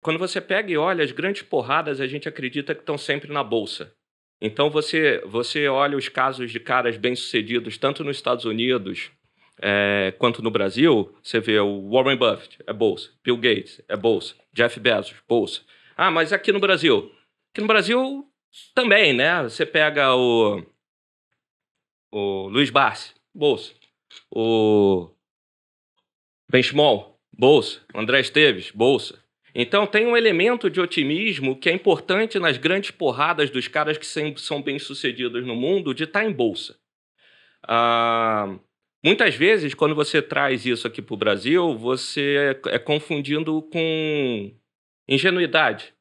Quando você pega e olha, as grandes porradas a gente acredita que estão sempre na bolsa. Então você, você olha os casos de caras bem-sucedidos, tanto nos Estados Unidos é, quanto no Brasil, você vê o Warren Buffett, é bolsa, Bill Gates, é bolsa, Jeff Bezos, bolsa. Ah, mas aqui no Brasil? Aqui no Brasil também, né? Você pega o, o Luiz Barsi, bolsa. O Benchmol bolsa. O André Esteves, bolsa. Então tem um elemento de otimismo que é importante nas grandes porradas dos caras que são bem-sucedidos no mundo de estar tá em bolsa. Ah, muitas vezes, quando você traz isso aqui para o Brasil, você é, é confundindo com ingenuidade.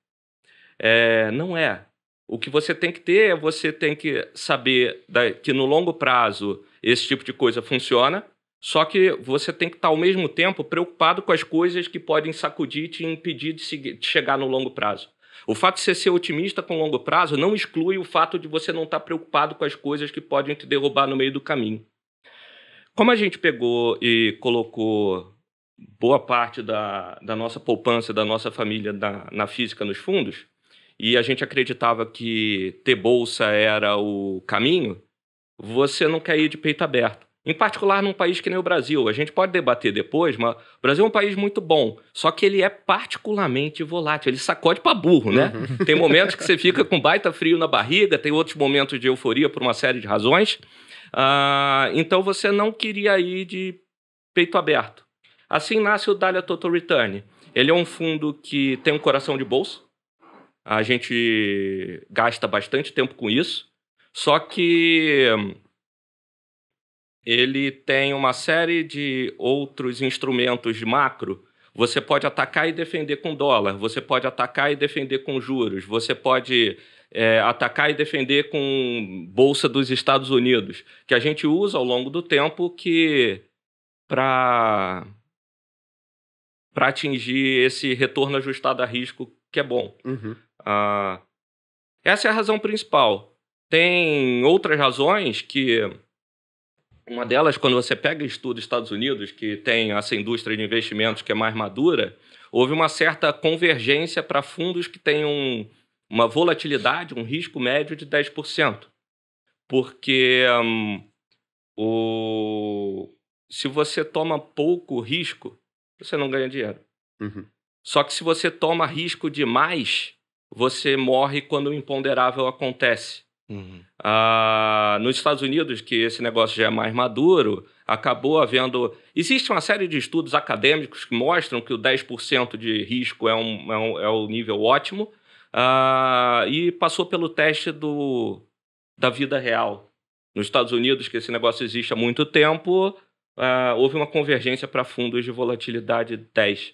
É, não é. O que você tem que ter é você tem que saber que no longo prazo esse tipo de coisa funciona só que você tem que estar ao mesmo tempo preocupado com as coisas que podem sacudir e te impedir de, seguir, de chegar no longo prazo. O fato de você ser otimista com longo prazo não exclui o fato de você não estar preocupado com as coisas que podem te derrubar no meio do caminho. Como a gente pegou e colocou boa parte da, da nossa poupança, da nossa família na, na física, nos fundos, e a gente acreditava que ter bolsa era o caminho, você não quer ir de peito aberto. Em particular num país que nem o Brasil. A gente pode debater depois, mas o Brasil é um país muito bom, só que ele é particularmente volátil. Ele sacode para burro, né? Uhum. Tem momentos que você fica com baita frio na barriga, tem outros momentos de euforia por uma série de razões. Uh, então você não queria ir de peito aberto. Assim nasce o Dália Total Return. Ele é um fundo que tem um coração de bolso. A gente gasta bastante tempo com isso. Só que ele tem uma série de outros instrumentos de macro. Você pode atacar e defender com dólar, você pode atacar e defender com juros, você pode é, atacar e defender com bolsa dos Estados Unidos, que a gente usa ao longo do tempo que para para atingir esse retorno ajustado a risco que é bom. Uhum. Ah, essa é a razão principal. Tem outras razões que uma delas, quando você pega estudo estuda Estados Unidos, que tem essa indústria de investimentos que é mais madura, houve uma certa convergência para fundos que têm um, uma volatilidade, um risco médio de 10%. Porque um, o, se você toma pouco risco, você não ganha dinheiro. Uhum. Só que se você toma risco demais, você morre quando o imponderável acontece. Uhum. Ah, nos Estados Unidos, que esse negócio já é mais maduro, acabou havendo. Existe uma série de estudos acadêmicos que mostram que o 10% de risco é um, é um, é nível ótimo, ah, e passou pelo teste do, da vida real. Nos Estados Unidos, que esse negócio existe há muito tempo, ah, houve uma convergência para fundos de volatilidade 10.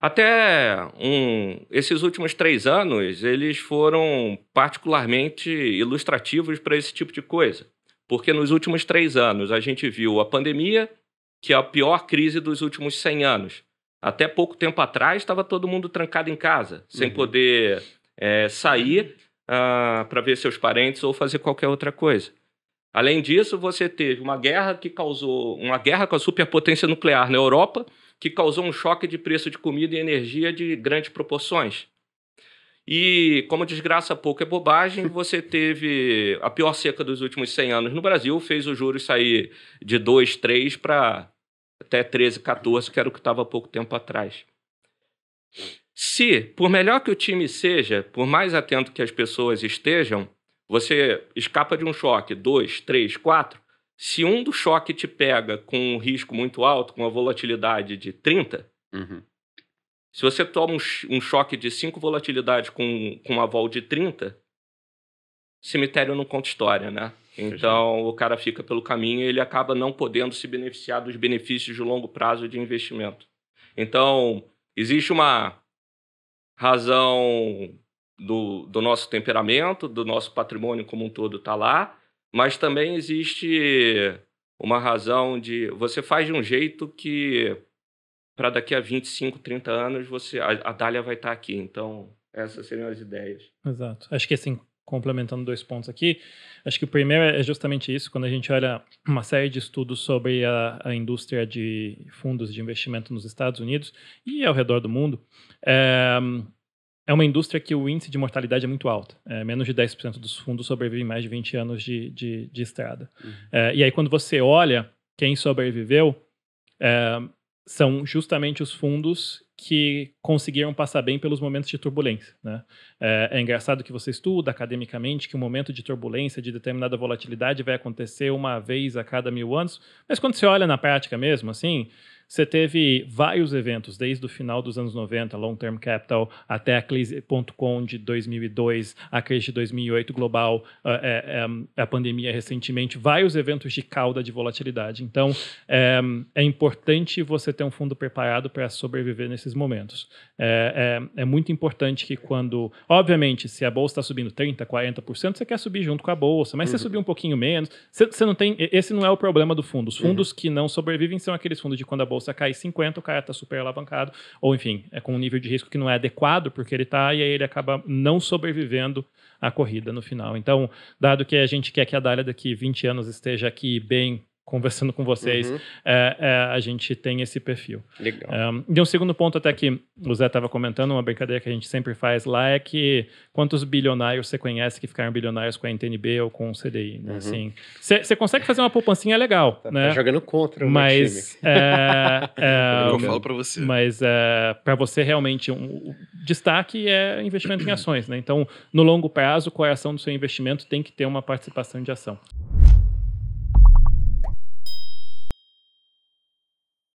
Até um, esses últimos três anos, eles foram particularmente ilustrativos para esse tipo de coisa. Porque nos últimos três anos, a gente viu a pandemia, que é a pior crise dos últimos 100 anos. Até pouco tempo atrás, estava todo mundo trancado em casa, sem uhum. poder é, sair uh, ah, para ver seus parentes ou fazer qualquer outra coisa. Além disso, você teve uma guerra que causou uma guerra com a superpotência nuclear na Europa que causou um choque de preço de comida e energia de grandes proporções. E como desgraça pouco é bobagem, você teve a pior seca dos últimos 100 anos no Brasil, fez os juros sair de 2, 3 para até 13, 14, que era o que estava há pouco tempo atrás. Se, por melhor que o time seja, por mais atento que as pessoas estejam, você escapa de um choque, dois, três, quatro, se um do choque te pega com um risco muito alto, com uma volatilidade de 30, uhum. se você toma um, choque de 5 volatilidade com, com uma vol de 30, cemitério não conta história, né? Então o cara fica pelo caminho e ele acaba não podendo se beneficiar dos benefícios de longo prazo de investimento. Então, existe uma razão do, do nosso temperamento, do nosso patrimônio como um todo está lá, mas também existe uma razão de você faz de um jeito que para daqui a 25, 30 anos você a, a Dália vai estar tá aqui. Então, essas seriam as ideias. Exato. Acho que assim, complementando dois pontos aqui, acho que o primeiro é justamente isso, quando a gente olha uma série de estudos sobre a, a indústria de fundos de investimento nos Estados Unidos e ao redor do mundo, é, é uma indústria que o índice de mortalidade é muito alto. É, menos de 10% dos fundos sobrevivem mais de 20 anos de, de, de estrada. Uhum. É, e aí, quando você olha quem sobreviveu, é, são justamente os fundos que conseguiram passar bem pelos momentos de turbulência. Né? É, é, engraçado que você estuda academicamente que um momento de turbulência, de determinada volatilidade, vai acontecer uma vez a cada mil anos, mas quando você olha na prática mesmo, assim, você teve vários eventos, desde o final dos anos 90, Long Term Capital, até a crise.com de 2002, a crise de 2008 global, a, é, é, a pandemia recentemente, vários eventos de cauda de volatilidade. Então, é, é importante você ter um fundo preparado para sobreviver nesse nesses momentos. É, é, é muito importante que quando. Obviamente, se a bolsa está subindo 30%, 40%, você quer subir junto com a bolsa, mas uhum. você subir um pouquinho menos. Você, você, não tem. Esse não é o problema do fundo. Os uhum. fundos uhum. que não sobrevivem são aqueles fundos de quando a bolsa cai 50%, o cara está super alavancado, ou enfim, é com um nível de risco que não é adequado porque ele está, e aí ele acaba não sobrevivendo a corrida no final. Então, dado que a gente quer que a Dália daqui 20 anos esteja aqui bem conversando com vocês, uhum. é, é, a gente tem esse perfil. Legal. É, e um segundo ponto até que o Zé estava comentando, uma brincadeira que a gente sempre faz lá é que quantos bilionários você conhece que ficaram bilionários com a NTNB ou com o CDI, né? Uhum. Assim, você consegue fazer uma poupancinha legal, tá, tá né? Tá jogando contra o mas, meu é, é, Eu falo para você. Mas é, para você realmente um, o destaque é investimento em ações, né? Então, no longo prazo, é a ação do seu investimento tem que ter uma participação de ação.